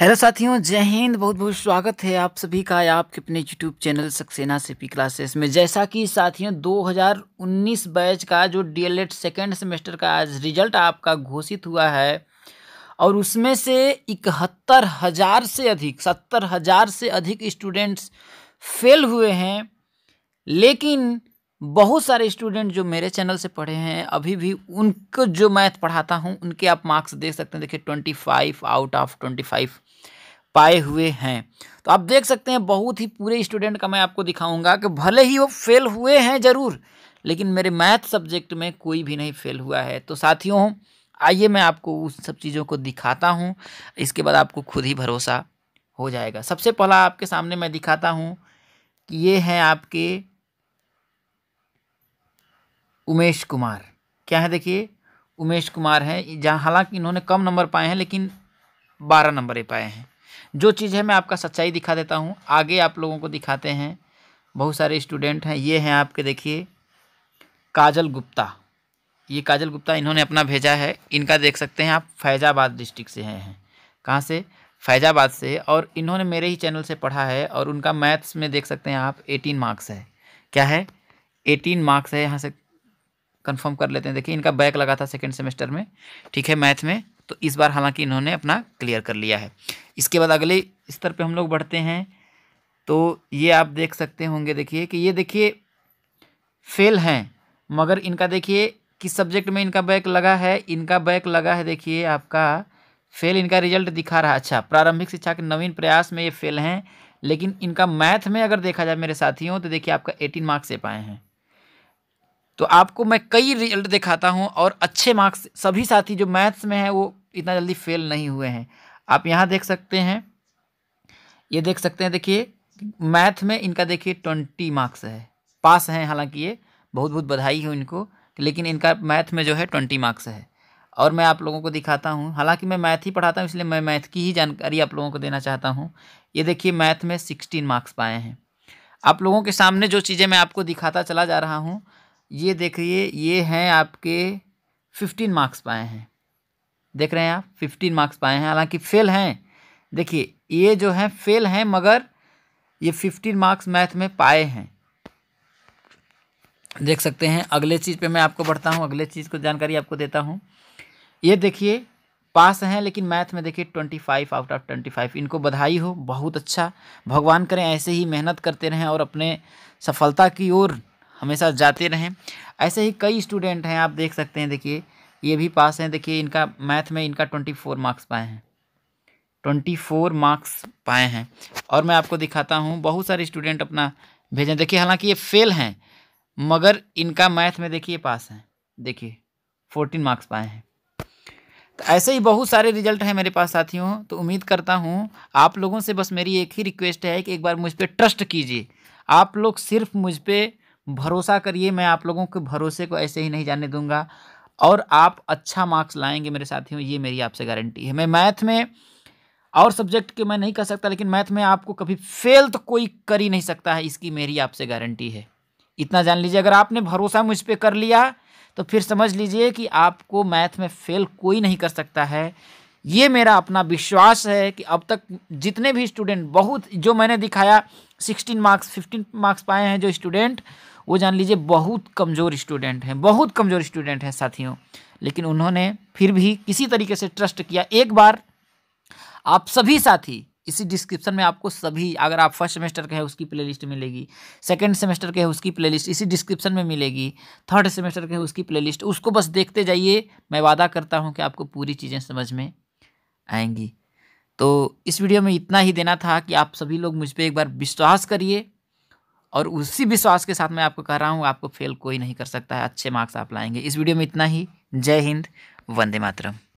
hello साथियों जय हिंद बहुत बहुत स्वागत है आप सभी का आपके अपने यूट्यूब चैनल सक्सेना से पी क्लासेस में जैसा कि साथियों 2019 बैच का जो डीएलएड सेकेंड सेमेस्टर का आज रिजल्ट आपका घोषित हुआ है और उसमें से इकहत्तर हज़ार से अधिक सत्तर हज़ार से अधिक स्टूडेंट्स फेल हुए हैं लेकिन बहुत सारे स्टूडेंट जो मेरे चैनल से पढ़े हैं अभी भी उनको जो मैथ पढ़ाता हूँ उनके आप मार्क्स देख सकते हैं देखिए twenty five out of twenty five पाए हुए हैं तो आप देख सकते हैं बहुत ही पूरे स्टूडेंट का मैं आपको दिखाऊंगा कि भले ही वो फेल हुए हैं ज़रूर लेकिन मेरे मैथ सब्जेक्ट में कोई भी नहीं फेल हुआ है तो साथियों आइए मैं आपको उस सब चीज़ों को दिखाता हूँ इसके बाद आपको खुद ही भरोसा हो जाएगा सबसे पहला आपके सामने मैं दिखाता हूँ कि ये हैं आपके उमेश कुमार क्या है देखिए उमेश कुमार हैं जहाँ हालांकि इन्होंने कम नंबर पाए हैं लेकिन बारह नंबर ही पाए हैं जो चीज़ है मैं आपका सच्चाई दिखा देता हूँ आगे आप लोगों को दिखाते हैं बहुत सारे स्टूडेंट हैं ये हैं आपके देखिए काजल गुप्ता ये काजल गुप्ता इन्होंने अपना भेजा है इनका देख सकते हैं आप फैज़ाबाद डिस्ट्रिक्ट से हैं कहाँ से फैज़ाबाद से और इन्होंने मेरे ही चैनल से पढ़ा है और उनका मैथ्स में देख सकते हैं आप एटीन मार्क्स है क्या है एटीन मार्क्स है यहाँ से कंफर्म कर लेते हैं देखिए इनका बैक लगा था सेकेंड सेमेस्टर में ठीक है मैथ में तो इस बार हालांकि इन्होंने अपना क्लियर कर लिया है इसके बाद अगले स्तर पे हम लोग बढ़ते हैं तो ये आप देख सकते होंगे देखिए कि ये देखिए फेल हैं मगर इनका देखिए किस सब्जेक्ट में इनका बैक लगा है इनका बैक लगा है देखिए आपका फेल इनका रिजल्ट दिखा रहा अच्छा प्रारंभिक शिक्षा के नवीन प्रयास में ये फेल हैं लेकिन इनका मैथ में अगर देखा जाए मेरे साथियों तो देखिए आपका एटीन मार्क्स से पाए हैं तो आपको मैं कई रिजल्ट दिखाता हूँ और अच्छे मार्क्स सभी साथी जो मैथ्स में है वो इतना जल्दी फेल नहीं हुए हैं आप यहाँ देख सकते हैं ये देख सकते हैं देखिए मैथ में इनका देखिए ट्वेंटी मार्क्स है पास हैं हालांकि ये बहुत बहुत बधाई हो इनको लेकिन इनका मैथ में जो है ट्वेंटी मार्क्स है और मैं आप लोगों को दिखाता हूँ हालांकि मैं मैथ ही पढ़ाता हूँ इसलिए मैं मैथ की ही जानकारी आप लोगों को देना चाहता हूँ ये देखिए मैथ में सिक्सटीन मार्क्स पाए हैं आप लोगों के सामने जो चीज़ें मैं आपको दिखाता चला जा रहा हूँ ये देखिए ये हैं आपके फिफ्टीन मार्क्स पाए हैं देख रहे हैं आप फिफ्टीन मार्क्स पाए हैं हालांकि फेल हैं देखिए ये जो हैं फेल हैं मगर ये फिफ्टीन मार्क्स मैथ में पाए हैं देख सकते हैं अगले चीज़ पे मैं आपको बढ़ता हूँ अगले चीज़ को जानकारी आपको देता हूँ ये देखिए पास हैं लेकिन मैथ में देखिए twenty five out of twenty five इनको बधाई हो बहुत अच्छा भगवान करें ऐसे ही मेहनत करते रहें और अपने सफलता की ओर हमेशा जाते रहें ऐसे ही कई स्टूडेंट हैं आप देख सकते हैं देखिए ये भी पास हैं देखिए इनका मैथ में इनका ट्वेंटी फोर मार्क्स पाए हैं ट्वेंटी फोर मार्क्स पाए हैं और मैं आपको दिखाता हूँ बहुत सारे स्टूडेंट अपना भेजें देखिए हालांकि ये फेल हैं मगर इनका मैथ में देखिए पास हैं देखिए फोर्टीन मार्क्स पाए हैं तो ऐसे ही बहुत सारे रिजल्ट हैं मेरे पास साथियों तो उम्मीद करता हूँ आप लोगों से बस मेरी एक ही रिक्वेस्ट है कि एक बार मुझ पर ट्रस्ट कीजिए आप लोग सिर्फ मुझ पर भरोसा करिए मैं आप लोगों के भरोसे को ऐसे ही नहीं जाने दूंगा और आप अच्छा मार्क्स लाएंगे मेरे साथियों ये मेरी आपसे गारंटी है मैं मैथ में और सब्जेक्ट के मैं नहीं कर सकता लेकिन मैथ में आपको कभी फेल तो कोई कर ही नहीं सकता है इसकी मेरी आपसे गारंटी है इतना जान लीजिए अगर आपने भरोसा मुझ पर कर लिया तो फिर समझ लीजिए कि आपको मैथ में फेल कोई नहीं कर सकता है ये मेरा अपना विश्वास है कि अब तक जितने भी स्टूडेंट बहुत जो मैंने दिखाया सिक्सटीन मार्क्स फिफ्टीन मार्क्स पाए हैं जो स्टूडेंट वो जान लीजिए बहुत कमज़ोर स्टूडेंट हैं बहुत कमज़ोर स्टूडेंट हैं साथियों लेकिन उन्होंने फिर भी किसी तरीके से ट्रस्ट किया एक बार आप सभी साथी इसी डिस्क्रिप्शन में आपको सभी अगर आप फर्स्ट सेमेस्टर के हैं उसकी प्लेलिस्ट मिलेगी सेकंड सेमेस्टर के है उसकी प्लेलिस्ट इसी डिस्क्रिप्शन में मिलेगी थर्ड सेमेस्टर के हैं उसकी प्लेलिस्ट उसको बस देखते जाइए मैं वादा करता हूँ कि आपको पूरी चीज़ें समझ में आएंगी तो इस वीडियो में इतना ही देना था कि आप सभी लोग मुझ पर एक बार विश्वास करिए और उसी विश्वास के साथ मैं आपको कह रहा हूँ आपको फेल कोई नहीं कर सकता है अच्छे मार्क्स आप लाएंगे इस वीडियो में इतना ही जय हिंद वंदे मातरम